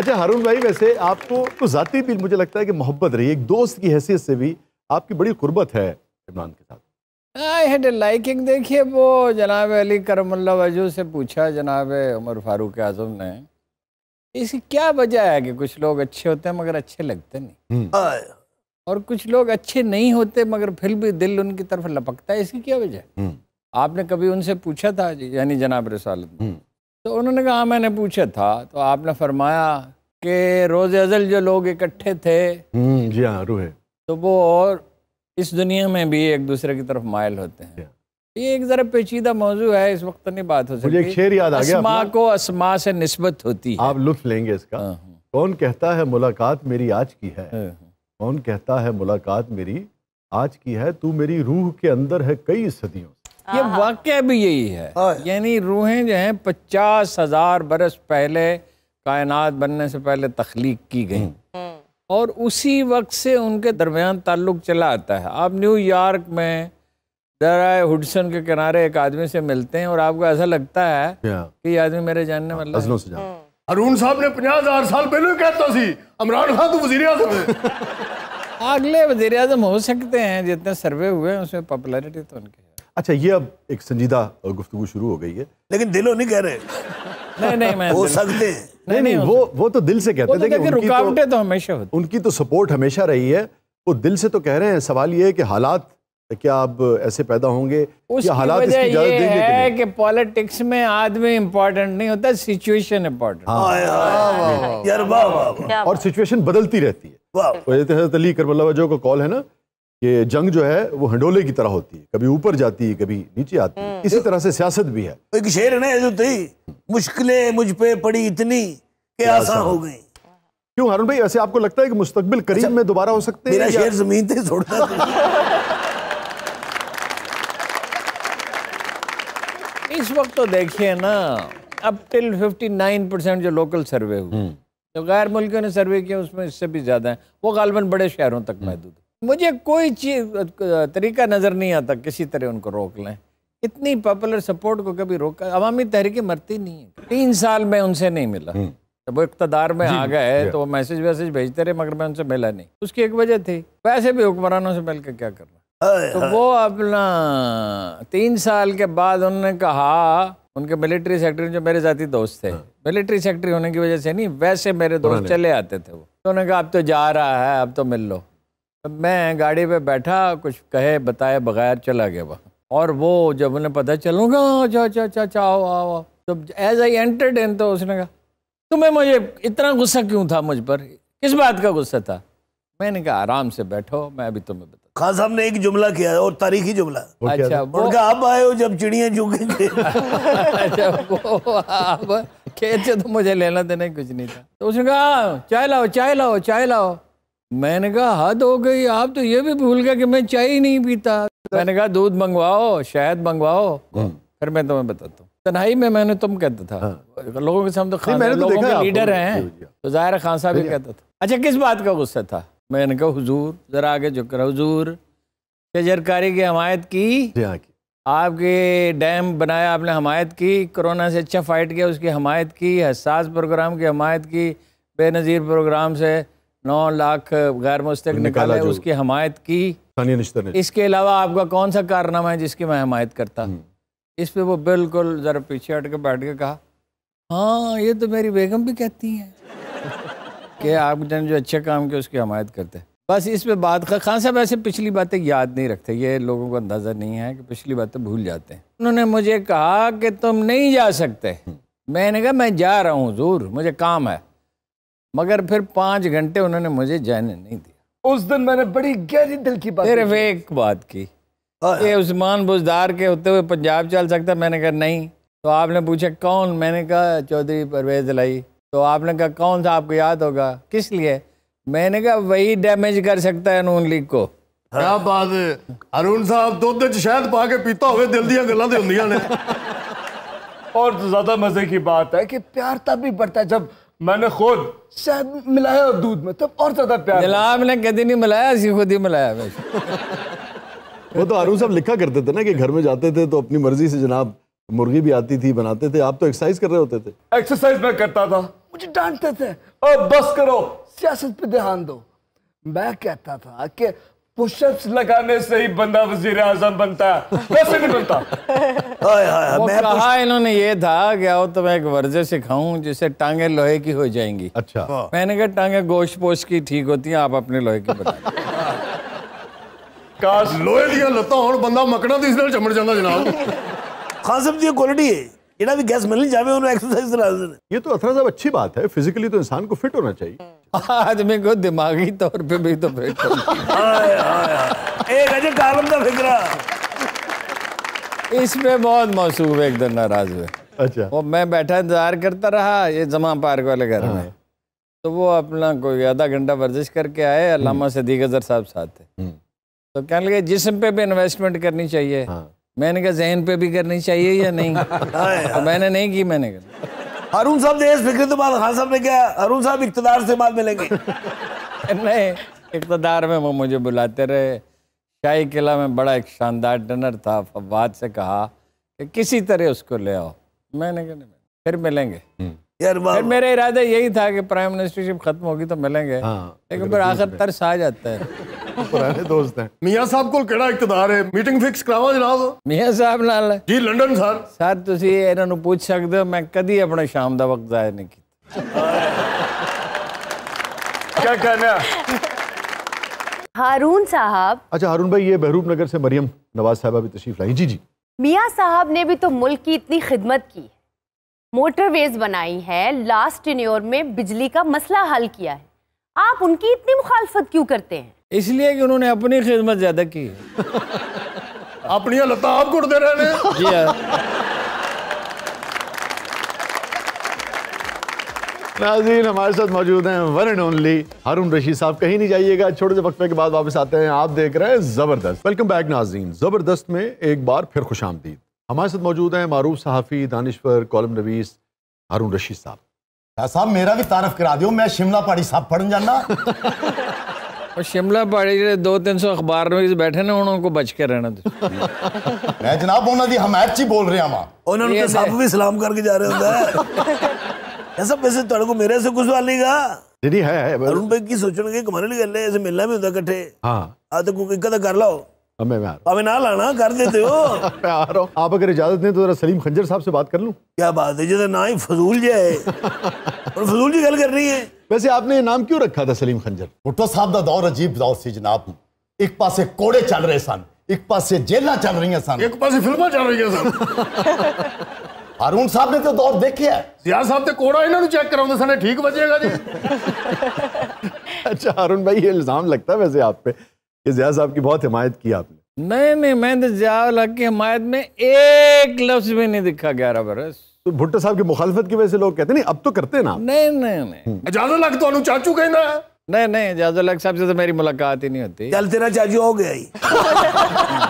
अच्छा हारून भाई वैसे आपको तो ज़ाती भी मुझे लगता है कि मोहब्बत रही एक दोस्त की हैसियत से भी आपकी बड़ी गुर्बत है इमरान के साथ आई हेड ए लाइकिंग देखिए वो जनाब अली करमल्ला वजू से पूछा जनाब उमर फारूक आजम ने इसकी क्या वजह है कि कुछ लोग अच्छे होते हैं मगर अच्छे लगते नहीं हम्म। और कुछ लोग अच्छे नहीं होते मगर फिर भी दिल उनकी तरफ लपकता है इसकी क्या वजह हम्म। आपने कभी उनसे पूछा था यानी जनाब रसालत तो उन्होंने कहा हाँ, मैंने पूछा था तो आपने फरमाया कि रोज़ अजल जो लोग इकट्ठे थे हम्म, जी हाँ रूहे तो वो और इस दुनिया में भी एक दूसरे की तरफ मायल होते हैं तो ये एक ज़रा पेचीदा मौजू है इस वक्त तो नहीं बात हो सकती मुझे शेर याद आ गया माँ को असमां से नस्बत होती है आप लुत्फ लेंगे इसका हाँ, हाँ। कौन कहता है मुलाकात मेरी आज की है कौन कहता है मुलाकात मेरी आज की है तू मेरी रूह के अंदर है कई सदियों ये वाक़ भी यही है हाँ। यानी रूहें जो हैं पचास हज़ार बरस पहले कायनात बनने से पहले तख्लीक की गई हम्म। हम्म। और उसी वक्त से उनके दरमियान ताल्लुक चला आता है आप न्यूयॉर्क में दराए हुडसन के किनारे एक आदमी से मिलते हैं और आपको ऐसा लगता है कि ये आदमी मेरे जानने वाले हम्म। अरुण साहब ने पचास हजार साल पहले कहता सी इमरान खान तो वजीर आजम अगले वजीर आजम हो सकते हैं जितने सर्वे हुए हैं उसमें पॉपुलरिटी तो उनकी अच्छा ये अब एक संजीदा गुफ्तु शुरू हो गई है लेकिन दिलो नहीं कह रहे नहीं नहीं मैं हो सकते हैं नहीं नहीं वो वो तो दिल से कहते हैं तो कि तो- रुकावटें तो हमेशा होती उनकी तो सपोर्ट हमेशा रही है वो दिल से तो कह रहे हैं सवाल ये है कि हालात क्या आप ऐसे पैदा होंगे या हालात इसकी इजाजत देंगे है कि पॉलिटिक्स में आदमी इम्पोर्टेंट नहीं होता सिचुएशन हाँ। इम्पोर्टेंट और सिचुएशन बदलती रहती है तो हजरत अली करबल्ला जो कॉल है ना कि जंग जो है वो हंडोले की तरह होती है कभी ऊपर जाती है कभी नीचे आती है इसी तरह से सियासत भी है एक शेर ने जो थी मुश्किलें मुझ पे पड़ी इतनी के आसान हो गई क्यों हारून भाई ऐसे आपको लगता है कि मुस्तकबिल करीब अच्छा, में दोबारा हो सकते हैं शेर जमीन से छोड़ता इस वक्त तो देखिए ना अब टिल 59 परसेंट जो लोकल सर्वे हुए हम्म। जो गैर मुल्कों ने सर्वे किया उसमें इससे भी ज़्यादा है वो गालबन बड़े शहरों तक हम्म। महदूद है मुझे कोई चीज तरीका नज़र नहीं आता किसी तरह उनको रोक लें इतनी पॉपुलर सपोर्ट को कभी रोका अवामी तहरीकें मरती नहीं है तीन साल में उनसे नहीं मिला हम्म। जब वो इकतदार में आ गए तो वो मैसेज वैसेज भेजते रहे मगर मैं उनसे मिला नहीं उसकी एक वजह थी वैसे भी हुक्मरानों से मिलकर क्या करना तो वो अपना तीन साल के बाद उन्होंने कहा उनके मिलिट्री सेक्रेटरी जो मेरे जाती दोस्त थे मिलिट्री हाँ। सेक्रेटरी होने की वजह से नहीं वैसे मेरे दोस्त चले आते थे वो तो उन्होंने कहा अब तो जा रहा है अब तो मिल लो मैं गाड़ी पे बैठा कुछ कहे बताए बगैर चला गया वहाँ और वो जब उन्हें पता चलूँगा हाँ, अच्छा अच्छा अच्छा अच्छा आओ आओ तो एज आई एंटरटेन तो उसने कहा तुम्हें मुझे इतना गुस्सा क्यों था मुझ पर किस बात का गुस्सा था मैंने कहा आराम से बैठो मैं अभी तुम्हें बता खान साहब ने एक जुमला किया और तारीखी जुमला अच्छा उनका आप आए हो जब चिड़िया झुकेंगे अच्छा वो आप खेत से तो मुझे लेना देना कुछ नहीं था तो उसने कहा हाँ, चाय लाओ चाय लाओ चाय लाओ मैंने कहा हद हो गई आप तो ये भी भूल गए कि मैं चाय ही नहीं पीता मैंने कहा दूध मंगवाओ शहद मंगवाओ हाँ। फिर मैं तुम्हें बताता हूँ तनाई में मैंने तुम कहता था हाँ। लोगों के सामने तो खान मैंने तो लोगों के लीडर हैं तो जाहिर खान साहब भी कहता था अच्छा किस बात का गुस्सा था मैंने कहा हुजूर जरा आगे झुक कर हुजूर शजरकारी की हमायत हाँ, की आपके डैम बनाया आपने हमायत की कोरोना से अच्छा फाइट किया उसकी हमायत की हसास प्रोग्राम की हमायत की बेनज़ीर प्रोग्राम से नौ लाख गैर मुस्तक निकाला है उसकी हमायत की इसके अलावा आपका कौन सा कारनामा है जिसकी मैं हमायत करता हम्म। इस पर वो बिल्कुल ज़रा पीछे हट के बैठ के कहा हाँ ये तो मेरी बेगम भी कहती हैं कि आपने जो अच्छे काम किए उसकी हमायत करते हैं बस इस पे बात का खान साहब ऐसे पिछली बातें याद नहीं रखते ये लोगों को अंदाज़ा नहीं है कि पिछली बातें भूल जाते हैं उन्होंने मुझे कहा कि तुम नहीं जा सकते हम्म। मैंने कहा मैं जा रहा हूँ जूर मुझे काम है मगर फिर पांच घंटे उन्होंने मुझे जाने नहीं दिया उस दिन मैंने बड़ी गहरी दिल की बात सिर्फ एक बात की हाँ। ये उस्मान बुजदार के होते हुए पंजाब चल सकता मैंने कहा नहीं तो आपने पूछा कौन मैंने कहा चौधरी परवेज लाई तो आपने कहा कौन सा आपको याद होगा किस लिए मैंने कहा वही डैमेज कर सकता है नून लीग को क्या हाँ। बात है अरुण साहब दुध च शहद पा के पीता होवे दिल दिया गल और ज्यादा मजे की बात है कि प्यार तब भी बढ़ता है जब मैंने खुद शायद मिलाया और दूध में तब और ज्यादा प्यार मिला मैंने कभी नहीं मिलाया इसी खुद ही मिलाया मैं वो तो आरू साहब लिखा करते थे ना कि घर में जाते थे तो अपनी मर्जी से जनाब मुर्गी भी आती थी बनाते थे आप तो एक्सरसाइज कर रहे होते थे एक्सरसाइज मैं करता था मुझे डांटते थे और बस करो सियासत पे ध्यान दो मैं कहता था कि पुशअप्स लगाने से ही बंदा वजीर आजम बनता वैसे नहीं बनता मैं कहा इन्होंने ये था कि आओ तो मैं एक वर्जे सिखाऊं जिससे टांगे लोहे की हो जाएंगी अच्छा मैंने कहा टांगे गोश पोश की ठीक होती हैं आप अपने लोहे की बताएं काश लोहे दिया लता ਹੋਣ बंदा मकड़ा ਤੇ ਇਸ चमड़ ਚਮੜ जनाब ਜਨਾਬ ਖਾਸਮ ਦੀ ਕੁਆਲਿਟੀ ਹੈ ਜਿਹੜਾ ਵੀ ਗੈਸ ਮਿਲ ਜਾਵੇ ਉਹਨੂੰ ਐਕਸਰਸਾਈਜ਼ ਕਰਾ ये तो अथरा साहब अच्छी बात है फिजिकली तो इंसान को फिट होना चाहिए आदमी को दिमागी तौर पे भी तो फेंक एक अजय कालम का फिक्रा इसमें बहुत मौसू एक दिन नाराज हुए अच्छा वो मैं बैठा इंतजार करता रहा ये जमा पार्क वाले घर में हाँ। तो वो अपना कोई आधा घंटा वर्जिश करके आए अलामा हम्म। सदीक अजहर साहब साथ थे हम्म। तो कहने लगे जिसम पे भी इन्वेस्टमेंट करनी चाहिए हाँ। मैंने कहा जहन पे भी करनी चाहिए या नहीं तो मैंने नहीं की मैंने कहा अरुण साहब ने फिक्र खान साहब ने क्या अरुण साहब इकतदार से बाद मिलेंगे नहीं इकतदार में वो मुझे बुलाते रहे शाही किला में बड़ा एक शानदार डिनर था फवाद से कहा कि किसी तरह उसको ले आओ मैंने कहा फिर मिलेंगे हम्म। यार फिर मेरा इरादा यही था कि प्राइम मिनिस्टरशिप खत्म होगी तो मिलेंगे हाँ, लेकिन फिर आखिर तरस आ जाता है ਪੁਰਾਣੇ ਤੁਸੀਂ ਇਹਨਾਂ ਨੂੰ ਪੁੱਛ ਸਕਦੇ ਹੋ ਮੈਂ ਕਦੀ ਆਪਣਾ ਸ਼ਾਮ ਦਾ ਵਕਤ ਜ਼ਾਇਆ ਨਹੀਂ ਕੀਤਾ ਕੀ हारून साहब अच्छा हारून भाई ये बहरूप नगर से मरियम नवाज साहबा भी तशरीफ लाई जी जी मियाँ साहब ने भी तो मुल्क की इतनी खिदमत की मोटरवे मोटरवेज बनाई है लास्ट इन में बिजली का मसला हल किया है आप उनकी इतनी मुखालफत क्यों करते हैं इसलिए कि उन्होंने अपनी खिदमत ज़्यादा की अपन लत्त आप घुटते रहने जी हाँ नाजीन हमारे साथ मौजूद हैं one and only Haroon Rashid साहब कहीं नहीं जाइएगा छोटे से वक्त के बाद वापस आते हैं आप देख रहे हैं ज़बरदस्त वेलकम बैक नाजीन ज़बरदस्त में एक बार फिर खुश आमदीद हमारे साथ मौजूद हैं मारूफ सहाफ़ी दानश्वर कॉलम नवीस हारून रशीद साहब साहब मेरा भी तारफ करा दियो मैं शिमला पहाड़ी साहब पढ़ जाना और शिमला पहाड़ी जो दो तीन सौ अखबार में बैठे ना उन्होंने बच के रहना तो। मैं जनाब उन्होंने हमायत ही बोल रहा वहां उन्होंने तो सब भी सलाम करके जा रहे होंगे ऐसा वैसे तेरे को मेरे से कुछ वाली का दीदी है है अरुण भाई की सोचन के कमाने लगे ले ऐसे मिलना भी होता इकट्ठे हां हाँ, तो आ तो को कदा कर लो हमें यार हमें ना लाना कर देते हो प्यार हो आप अगर इजाजत दें तो जरा सलीम खंजर साहब से बात कर लूं क्या बात है जदा ना ही फजूल जाए और फजूल जी गल कर रही है वैसे आपने ये नाम क्यों रखा था सलीम खंजर भुट्टो तो साहब का दौर अजीब दौर से जनाब एक पास कोड़े चल रहे सन एक पास जेलां चल रही सन एक पास फिल्म चल रही सन हारून साहब ने तो दौर देखा सियार साहब तो कोड़ा इन्होंने चेक कराते सर ठीक बचेगा जी अच्छा हारून भाई ये इल्ज़ाम लगता है वैसे आप पे कि जिया साहब की बहुत हिमायत की आपने नहीं नहीं मैं तो जिया की हिमायत में एक लफ्ज भी नहीं दिखा ग्यारह बरस तो भुट्टो साहब की मुखालफत की वजह से लोग कहते नहीं अब तो करते ना नहीं नहीं नहीं हम्म। इजाजत लग तो चाचू कहना है नहीं नहीं इजाजत लग साहब से तो मेरी मुलाकात ही नहीं होती चल तेरा चाचू हो गया